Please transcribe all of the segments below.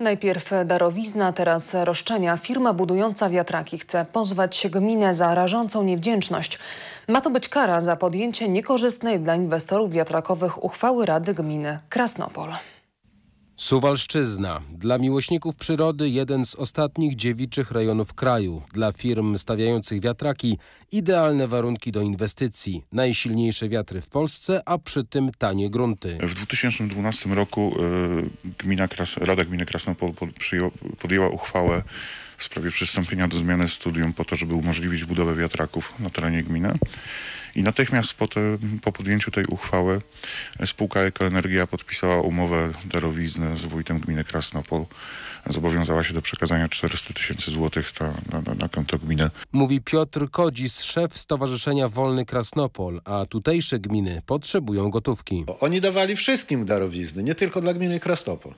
Najpierw darowizna, teraz roszczenia. Firma budująca wiatraki chce pozwać gminę za rażącą niewdzięczność. Ma to być kara za podjęcie niekorzystnej dla inwestorów wiatrakowych uchwały Rady Gminy Krasnopol. Suwalszczyzna. Dla miłośników przyrody jeden z ostatnich dziewiczych rejonów kraju. Dla firm stawiających wiatraki idealne warunki do inwestycji. Najsilniejsze wiatry w Polsce, a przy tym tanie grunty. W 2012 roku e, gmina Kras Rada Gminy Krasnopol podjęła uchwałę w sprawie przystąpienia do zmiany studium po to, żeby umożliwić budowę wiatraków na terenie gminy. I natychmiast po, te, po podjęciu tej uchwały spółka Ekoenergia podpisała umowę darowizny z wójtem gminy Krasnopol. Zobowiązała się do przekazania 400 tysięcy złotych na, na, na konto gminy. Mówi Piotr Kodzis, szef Stowarzyszenia Wolny Krasnopol, a tutejsze gminy potrzebują gotówki. Oni dawali wszystkim darowizny, nie tylko dla gminy Krasnopol.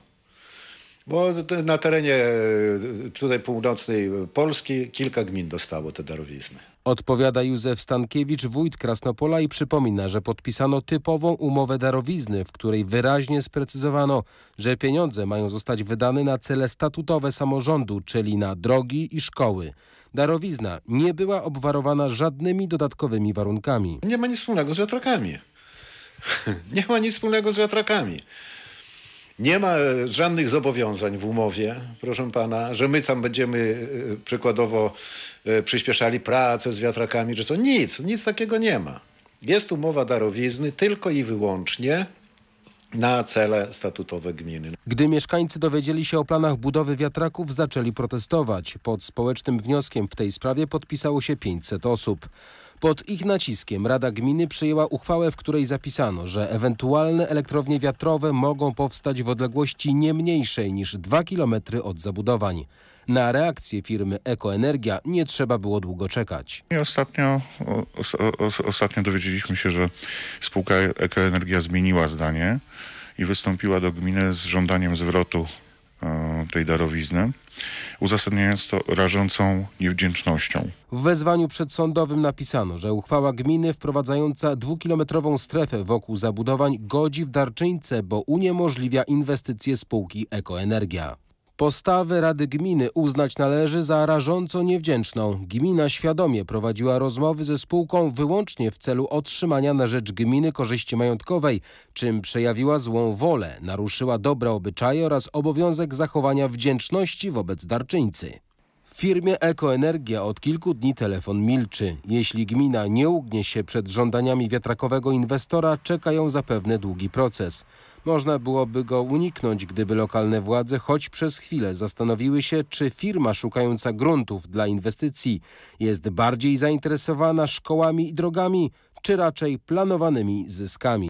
Bo na terenie e, tutaj północnej Polski kilka gmin dostało te darowizny. Odpowiada Józef Stankiewicz, wójt Krasnopola i przypomina, że podpisano typową umowę darowizny, w której wyraźnie sprecyzowano, że pieniądze mają zostać wydane na cele statutowe samorządu, czyli na drogi i szkoły. Darowizna nie była obwarowana żadnymi dodatkowymi warunkami. Nie ma nic wspólnego z wiatrakami. nie ma nic wspólnego z wiatrakami. Nie ma e, żadnych zobowiązań w umowie, proszę pana, że my tam będziemy e, przykładowo e, przyspieszali pracę z wiatrakami, że co. Nic, nic takiego nie ma. Jest umowa darowizny tylko i wyłącznie na cele statutowe gminy. Gdy mieszkańcy dowiedzieli się o planach budowy wiatraków, zaczęli protestować. Pod społecznym wnioskiem w tej sprawie podpisało się 500 osób. Pod ich naciskiem Rada Gminy przyjęła uchwałę, w której zapisano, że ewentualne elektrownie wiatrowe mogą powstać w odległości nie mniejszej niż 2 km od zabudowań. Na reakcję firmy Ekoenergia nie trzeba było długo czekać. Ostatnio, ostatnio dowiedzieliśmy się, że spółka Ekoenergia zmieniła zdanie i wystąpiła do gminy z żądaniem zwrotu E, tej darowizny, uzasadniając to rażącą niewdzięcznością. W wezwaniu przedsądowym napisano, że uchwała gminy wprowadzająca dwukilometrową strefę wokół zabudowań godzi w darczyńcę, bo uniemożliwia inwestycje spółki Ekoenergia. Postawę Rady Gminy uznać należy za rażąco niewdzięczną. Gmina świadomie prowadziła rozmowy ze spółką wyłącznie w celu otrzymania na rzecz gminy korzyści majątkowej, czym przejawiła złą wolę, naruszyła dobre obyczaje oraz obowiązek zachowania wdzięczności wobec darczyńcy firmie Ekoenergia od kilku dni telefon milczy. Jeśli gmina nie ugnie się przed żądaniami wiatrakowego inwestora, czeka ją zapewne długi proces. Można byłoby go uniknąć, gdyby lokalne władze choć przez chwilę zastanowiły się, czy firma szukająca gruntów dla inwestycji jest bardziej zainteresowana szkołami i drogami, czy raczej planowanymi zyskami.